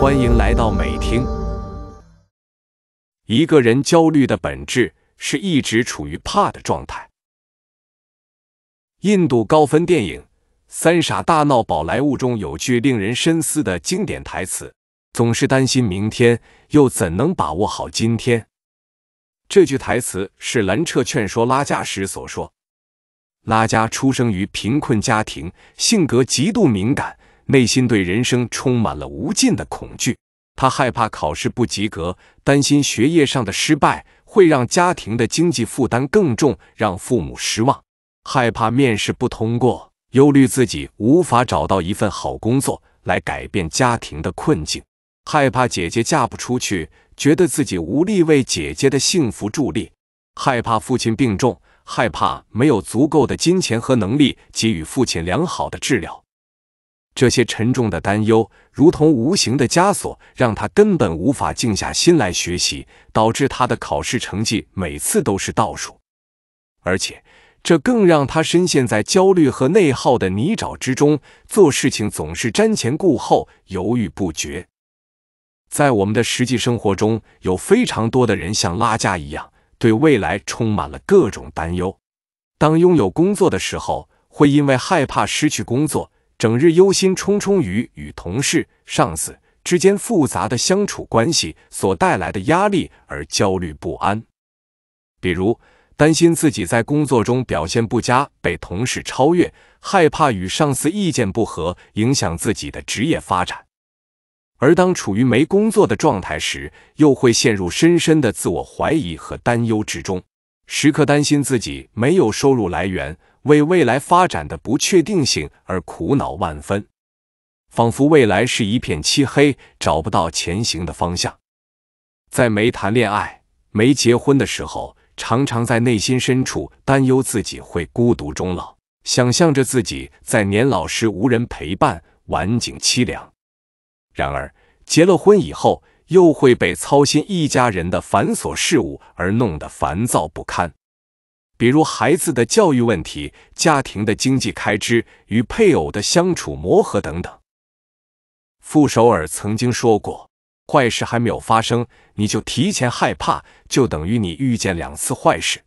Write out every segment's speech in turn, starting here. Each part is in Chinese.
欢迎来到美听。一个人焦虑的本质是一直处于怕的状态。印度高分电影《三傻大闹宝莱坞》中有句令人深思的经典台词：“总是担心明天，又怎能把握好今天？”这句台词是兰彻劝说拉加时所说。拉加出生于贫困家庭，性格极度敏感。内心对人生充满了无尽的恐惧，他害怕考试不及格，担心学业上的失败会让家庭的经济负担更重，让父母失望；害怕面试不通过，忧虑自己无法找到一份好工作来改变家庭的困境；害怕姐姐嫁不出去，觉得自己无力为姐姐的幸福助力；害怕父亲病重，害怕没有足够的金钱和能力给予父亲良好的治疗。这些沉重的担忧如同无形的枷锁，让他根本无法静下心来学习，导致他的考试成绩每次都是倒数。而且，这更让他深陷在焦虑和内耗的泥沼之中，做事情总是瞻前顾后，犹豫不决。在我们的实际生活中，有非常多的人像拉加一样，对未来充满了各种担忧。当拥有工作的时候，会因为害怕失去工作。整日忧心忡忡于与同事、上司之间复杂的相处关系所带来的压力而焦虑不安，比如担心自己在工作中表现不佳被同事超越，害怕与上司意见不合影响自己的职业发展；而当处于没工作的状态时，又会陷入深深的自我怀疑和担忧之中，时刻担心自己没有收入来源。为未来发展的不确定性而苦恼万分，仿佛未来是一片漆黑，找不到前行的方向。在没谈恋爱、没结婚的时候，常常在内心深处担忧自己会孤独终老，想象着自己在年老时无人陪伴，晚景凄凉。然而，结了婚以后，又会被操心一家人的繁琐事务而弄得烦躁不堪。比如孩子的教育问题、家庭的经济开支、与配偶的相处磨合等等。傅首尔曾经说过：“坏事还没有发生，你就提前害怕，就等于你遇见两次坏事。”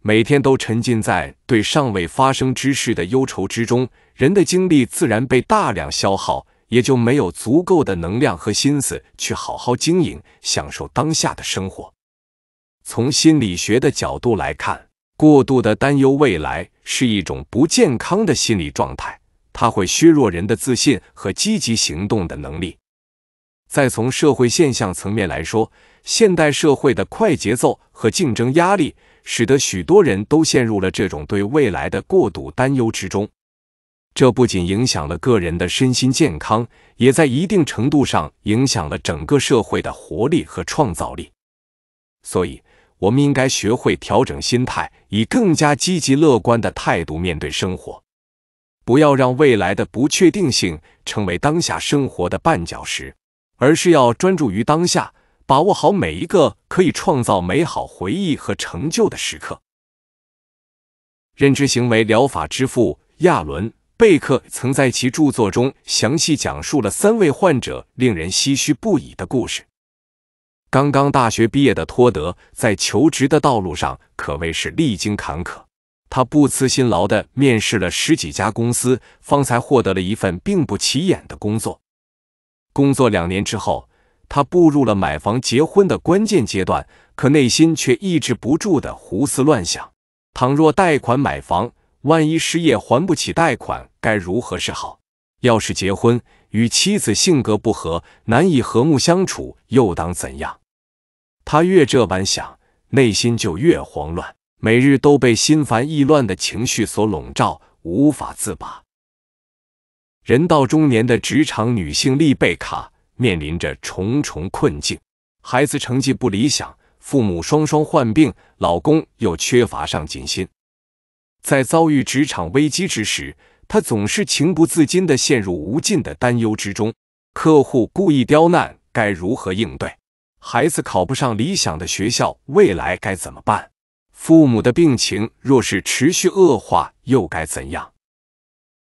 每天都沉浸在对尚未发生之事的忧愁之中，人的精力自然被大量消耗，也就没有足够的能量和心思去好好经营、享受当下的生活。从心理学的角度来看，过度的担忧未来是一种不健康的心理状态，它会削弱人的自信和积极行动的能力。再从社会现象层面来说，现代社会的快节奏和竞争压力，使得许多人都陷入了这种对未来的过度担忧之中。这不仅影响了个人的身心健康，也在一定程度上影响了整个社会的活力和创造力。所以。我们应该学会调整心态，以更加积极乐观的态度面对生活，不要让未来的不确定性成为当下生活的绊脚石，而是要专注于当下，把握好每一个可以创造美好回忆和成就的时刻。认知行为疗法之父亚伦·贝克曾在其著作中详细讲述了三位患者令人唏嘘不已的故事。刚刚大学毕业的托德，在求职的道路上可谓是历经坎坷。他不辞辛劳地面试了十几家公司，方才获得了一份并不起眼的工作。工作两年之后，他步入了买房结婚的关键阶段，可内心却抑制不住的胡思乱想：倘若贷款买房，万一失业还不起贷款，该如何是好？要是结婚与妻子性格不合，难以和睦相处，又当怎样？他越这般想，内心就越慌乱，每日都被心烦意乱的情绪所笼罩，无法自拔。人到中年的职场女性丽贝卡面临着重重困境：孩子成绩不理想，父母双双患病，老公又缺乏上进心。在遭遇职场危机之时，他总是情不自禁地陷入无尽的担忧之中。客户故意刁难，该如何应对？孩子考不上理想的学校，未来该怎么办？父母的病情若是持续恶化，又该怎样？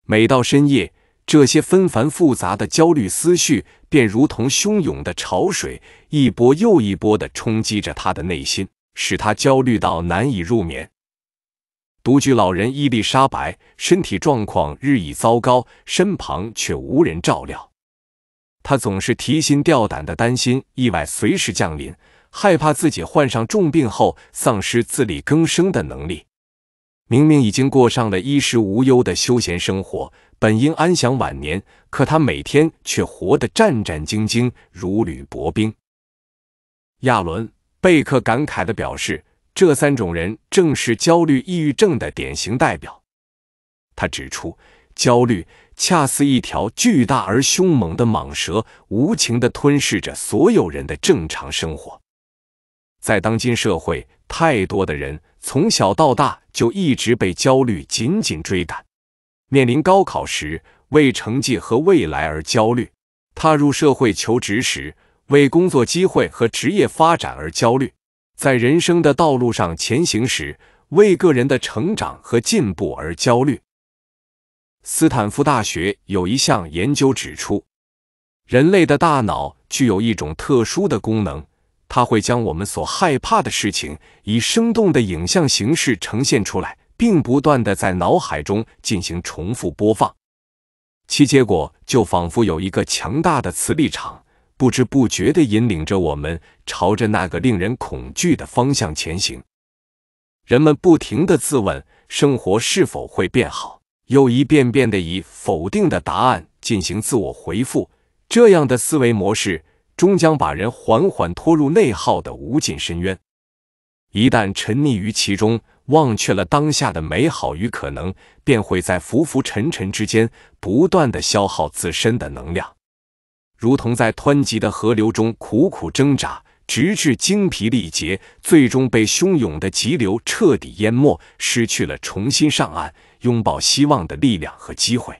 每到深夜，这些纷繁复杂的焦虑思绪便如同汹涌的潮水，一波又一波地冲击着他的内心，使他焦虑到难以入眠。独居老人伊丽莎白身体状况日益糟糕，身旁却无人照料。她总是提心吊胆的担心意外随时降临，害怕自己患上重病后丧失自力更生的能力。明明已经过上了衣食无忧的休闲生活，本应安享晚年，可她每天却活得战战兢兢，如履薄冰。亚伦·贝克感慨地表示。这三种人正是焦虑抑郁症的典型代表。他指出，焦虑恰似一条巨大而凶猛的蟒蛇，无情地吞噬着所有人的正常生活。在当今社会，太多的人从小到大就一直被焦虑紧紧追赶。面临高考时，为成绩和未来而焦虑；踏入社会求职时，为工作机会和职业发展而焦虑。在人生的道路上前行时，为个人的成长和进步而焦虑。斯坦福大学有一项研究指出，人类的大脑具有一种特殊的功能，它会将我们所害怕的事情以生动的影像形式呈现出来，并不断的在脑海中进行重复播放，其结果就仿佛有一个强大的磁力场。不知不觉地引领着我们朝着那个令人恐惧的方向前行。人们不停地自问：生活是否会变好？又一遍遍地以否定的答案进行自我回复。这样的思维模式终将把人缓缓拖入内耗的无尽深渊。一旦沉溺于其中，忘却了当下的美好与可能，便会在浮浮沉沉之间不断地消耗自身的能量。如同在湍急的河流中苦苦挣扎，直至精疲力竭，最终被汹涌的急流彻底淹没，失去了重新上岸、拥抱希望的力量和机会。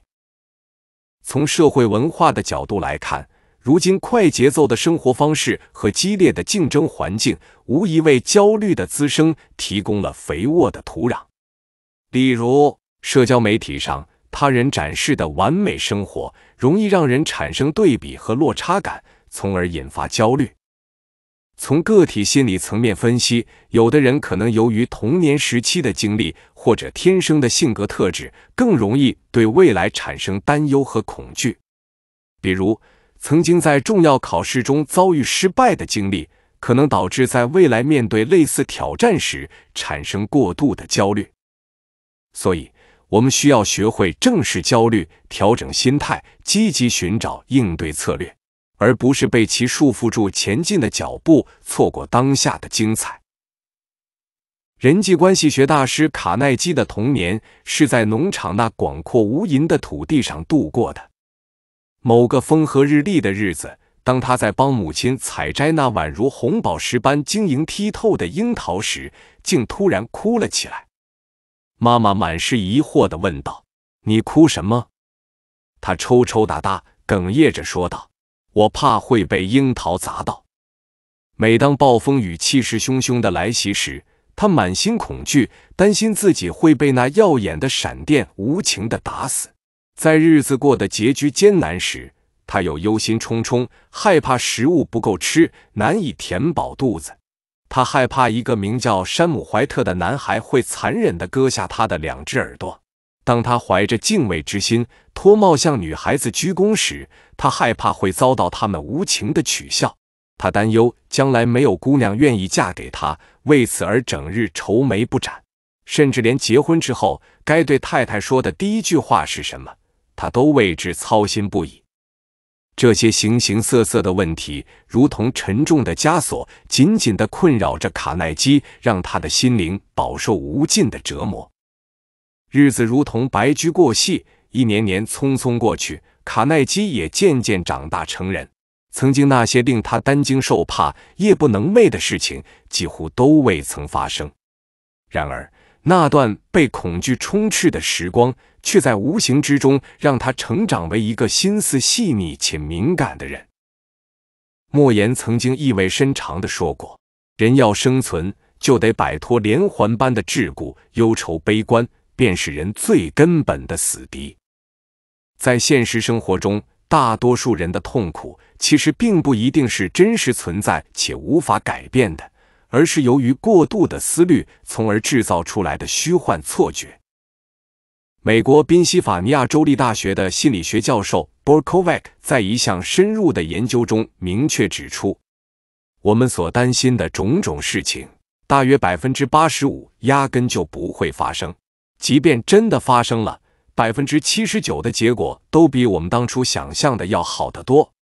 从社会文化的角度来看，如今快节奏的生活方式和激烈的竞争环境，无疑为焦虑的滋生提供了肥沃的土壤。例如，社交媒体上。他人展示的完美生活，容易让人产生对比和落差感，从而引发焦虑。从个体心理层面分析，有的人可能由于童年时期的经历或者天生的性格特质，更容易对未来产生担忧和恐惧。比如，曾经在重要考试中遭遇失败的经历，可能导致在未来面对类似挑战时产生过度的焦虑。所以。我们需要学会正视焦虑，调整心态，积极寻找应对策略，而不是被其束缚住前进的脚步，错过当下的精彩。人际关系学大师卡耐基的童年是在农场那广阔无垠的土地上度过的。某个风和日丽的日子，当他在帮母亲采摘那宛如红宝石般晶莹剔透的樱桃时，竟突然哭了起来。妈妈满是疑惑的问道：“你哭什么？”他抽抽打打，哽咽着说道：“我怕会被樱桃砸到。”每当暴风雨气势汹汹的来袭时，他满心恐惧，担心自己会被那耀眼的闪电无情的打死。在日子过得拮据艰难时，他又忧心忡忡，害怕食物不够吃，难以填饱肚子。他害怕一个名叫山姆·怀特的男孩会残忍地割下他的两只耳朵。当他怀着敬畏之心脱帽向女孩子鞠躬时，他害怕会遭到他们无情的取笑。他担忧将来没有姑娘愿意嫁给他，为此而整日愁眉不展，甚至连结婚之后该对太太说的第一句话是什么，他都为之操心不已。这些形形色色的问题，如同沉重的枷锁，紧紧地困扰着卡耐基，让他的心灵饱受无尽的折磨。日子如同白驹过隙，一年年匆匆过去，卡耐基也渐渐长大成人。曾经那些令他担惊受怕、夜不能寐的事情，几乎都未曾发生。然而，那段被恐惧充斥的时光。却在无形之中让他成长为一个心思细腻且敏感的人。莫言曾经意味深长的说过：“人要生存，就得摆脱连环般的桎梏。忧愁、悲观，便是人最根本的死敌。”在现实生活中，大多数人的痛苦其实并不一定是真实存在且无法改变的，而是由于过度的思虑，从而制造出来的虚幻错觉。美国宾夕法尼亚州立大学的心理学教授 b o r c k o v a c 在一项深入的研究中明确指出，我们所担心的种种事情，大约百分之八十五压根就不会发生；即便真的发生了，百分之七十九的结果都比我们当初想象的要好得多。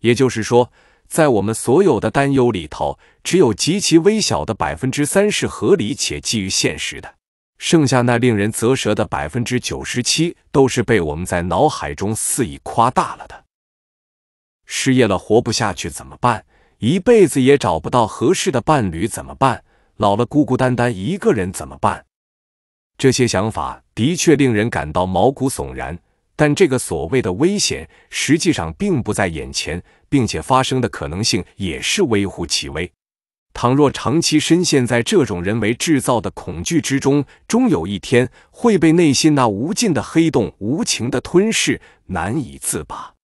也就是说，在我们所有的担忧里头，只有极其微小的百分之三是合理且基于现实的。剩下那令人啧舌的百分之九十七，都是被我们在脑海中肆意夸大了的。失业了活不下去怎么办？一辈子也找不到合适的伴侣怎么办？老了孤孤单单一个人怎么办？这些想法的确令人感到毛骨悚然，但这个所谓的危险实际上并不在眼前，并且发生的可能性也是微乎其微。倘若长期深陷在这种人为制造的恐惧之中，终有一天会被内心那无尽的黑洞无情的吞噬，难以自拔。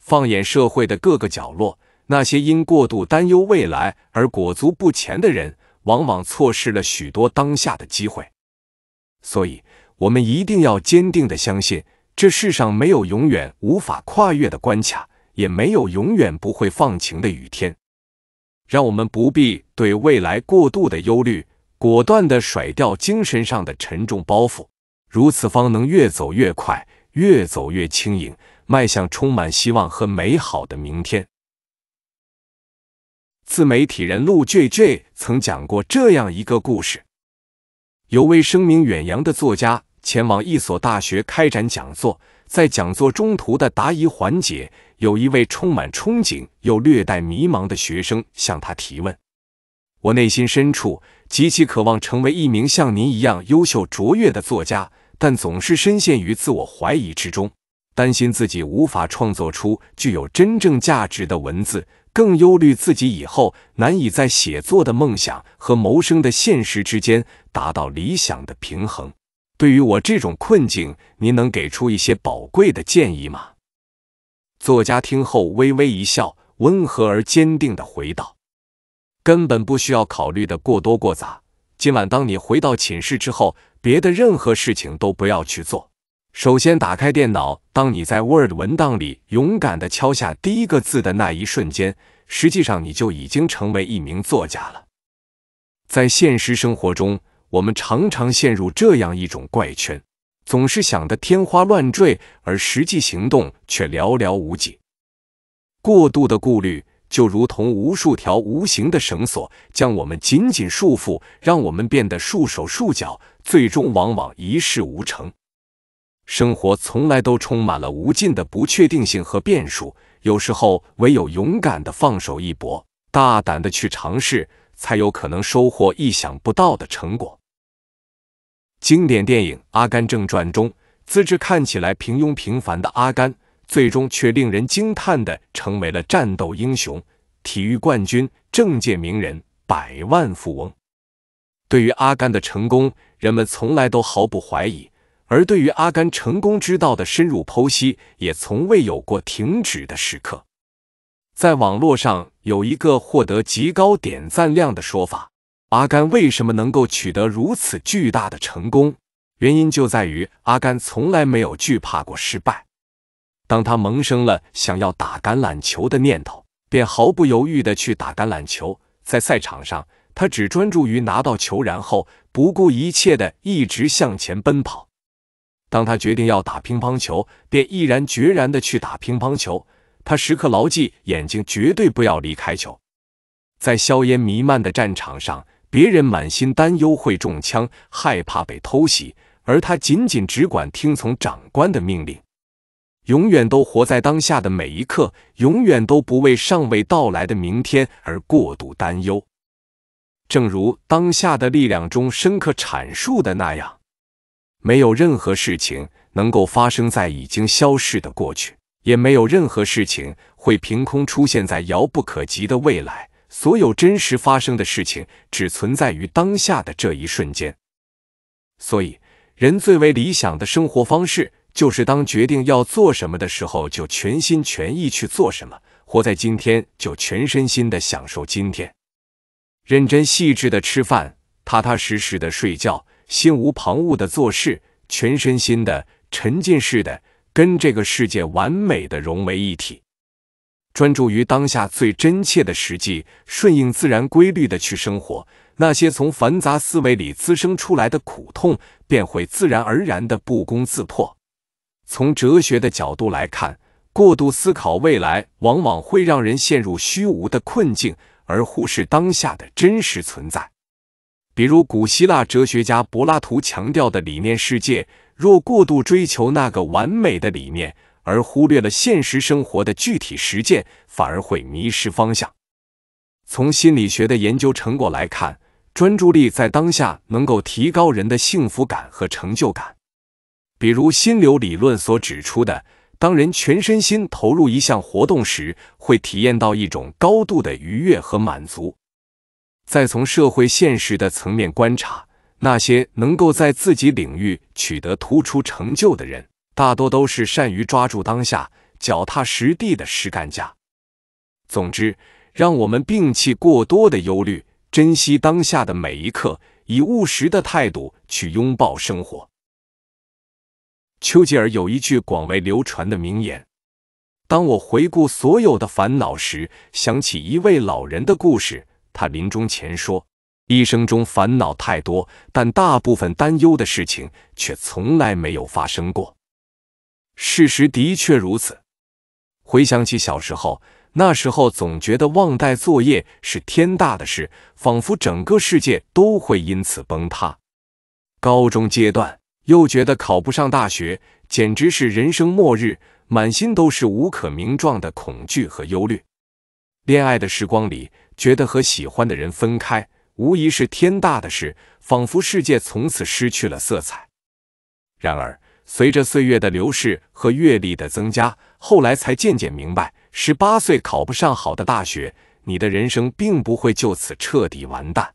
放眼社会的各个角落，那些因过度担忧未来而裹足不前的人，往往错失了许多当下的机会。所以，我们一定要坚定的相信，这世上没有永远无法跨越的关卡，也没有永远不会放晴的雨天。让我们不必对未来过度的忧虑，果断的甩掉精神上的沉重包袱，如此方能越走越快，越走越轻盈，迈向充满希望和美好的明天。自媒体人陆 J J 曾讲过这样一个故事：有位声名远扬的作家前往一所大学开展讲座，在讲座中途的答疑环节。有一位充满憧憬又略带迷茫的学生向他提问：“我内心深处极其渴望成为一名像您一样优秀卓越的作家，但总是深陷于自我怀疑之中，担心自己无法创作出具有真正价值的文字，更忧虑自己以后难以在写作的梦想和谋生的现实之间达到理想的平衡。对于我这种困境，您能给出一些宝贵的建议吗？”作家听后微微一笑，温和而坚定的回道：“根本不需要考虑的过多过杂。今晚当你回到寝室之后，别的任何事情都不要去做。首先打开电脑，当你在 Word 文档里勇敢的敲下第一个字的那一瞬间，实际上你就已经成为一名作家了。在现实生活中，我们常常陷入这样一种怪圈。”总是想得天花乱坠，而实际行动却寥寥无几。过度的顾虑就如同无数条无形的绳索，将我们紧紧束缚，让我们变得束手束脚，最终往往一事无成。生活从来都充满了无尽的不确定性和变数，有时候唯有勇敢地放手一搏，大胆地去尝试，才有可能收获意想不到的成果。经典电影《阿甘正传》中，资质看起来平庸平凡的阿甘，最终却令人惊叹的成为了战斗英雄、体育冠军、政界名人、百万富翁。对于阿甘的成功，人们从来都毫不怀疑；而对于阿甘成功之道的深入剖析，也从未有过停止的时刻。在网络上有一个获得极高点赞量的说法。阿甘为什么能够取得如此巨大的成功？原因就在于阿甘从来没有惧怕过失败。当他萌生了想要打橄榄球的念头，便毫不犹豫地去打橄榄球。在赛场上，他只专注于拿到球，然后不顾一切地一直向前奔跑。当他决定要打乒乓球，便毅然决然地去打乒乓球。他时刻牢记，眼睛绝对不要离开球。在硝烟弥漫的战场上。别人满心担忧会中枪，害怕被偷袭，而他仅仅只管听从长官的命令，永远都活在当下的每一刻，永远都不为尚未到来的明天而过度担忧。正如《当下的力量》中深刻阐述的那样，没有任何事情能够发生在已经消逝的过去，也没有任何事情会凭空出现在遥不可及的未来。所有真实发生的事情，只存在于当下的这一瞬间。所以，人最为理想的生活方式，就是当决定要做什么的时候，就全心全意去做什么；活在今天，就全身心的享受今天；认真细致的吃饭，踏踏实实的睡觉，心无旁骛的做事，全身心的沉浸式的跟这个世界完美的融为一体。专注于当下最真切的实际，顺应自然规律的去生活，那些从繁杂思维里滋生出来的苦痛，便会自然而然的不攻自破。从哲学的角度来看，过度思考未来往往会让人陷入虚无的困境，而忽视当下的真实存在。比如，古希腊哲学家柏拉图强调的理念世界，若过度追求那个完美的理念。而忽略了现实生活的具体实践，反而会迷失方向。从心理学的研究成果来看，专注力在当下能够提高人的幸福感和成就感。比如，心流理论所指出的，当人全身心投入一项活动时，会体验到一种高度的愉悦和满足。再从社会现实的层面观察，那些能够在自己领域取得突出成就的人。大多都是善于抓住当下、脚踏实地的实干家。总之，让我们摒弃过多的忧虑，珍惜当下的每一刻，以务实的态度去拥抱生活。丘吉尔有一句广为流传的名言：“当我回顾所有的烦恼时，想起一位老人的故事。他临终前说，一生中烦恼太多，但大部分担忧的事情却从来没有发生过。”事实的确如此。回想起小时候，那时候总觉得忘带作业是天大的事，仿佛整个世界都会因此崩塌。高中阶段又觉得考不上大学简直是人生末日，满心都是无可名状的恐惧和忧虑。恋爱的时光里，觉得和喜欢的人分开无疑是天大的事，仿佛世界从此失去了色彩。然而，随着岁月的流逝和阅历的增加，后来才渐渐明白，十八岁考不上好的大学，你的人生并不会就此彻底完蛋。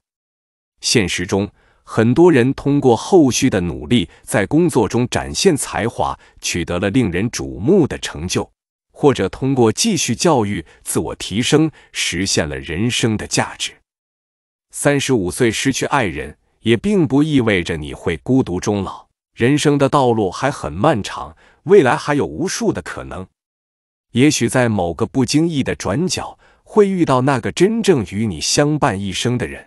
现实中，很多人通过后续的努力，在工作中展现才华，取得了令人瞩目的成就，或者通过继续教育、自我提升，实现了人生的价值。三十五岁失去爱人，也并不意味着你会孤独终老。人生的道路还很漫长，未来还有无数的可能。也许在某个不经意的转角，会遇到那个真正与你相伴一生的人；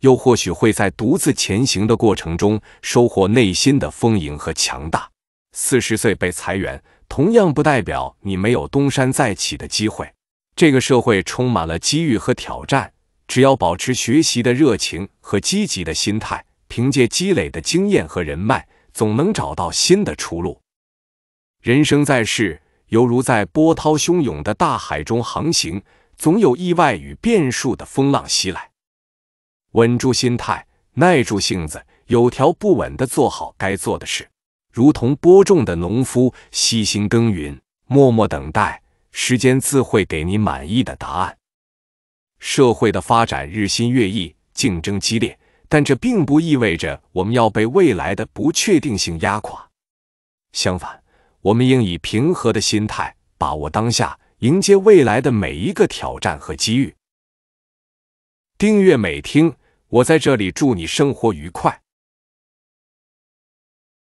又或许会在独自前行的过程中，收获内心的丰盈和强大。四十岁被裁员，同样不代表你没有东山再起的机会。这个社会充满了机遇和挑战，只要保持学习的热情和积极的心态，凭借积累的经验和人脉。总能找到新的出路。人生在世，犹如在波涛汹涌的大海中航行，总有意外与变数的风浪袭来。稳住心态，耐住性子，有条不紊的做好该做的事，如同播种的农夫，悉心耕耘，默默等待，时间自会给你满意的答案。社会的发展日新月异，竞争激烈。但这并不意味着我们要被未来的不确定性压垮。相反，我们应以平和的心态把握当下，迎接未来的每一个挑战和机遇。订阅美听，我在这里祝你生活愉快。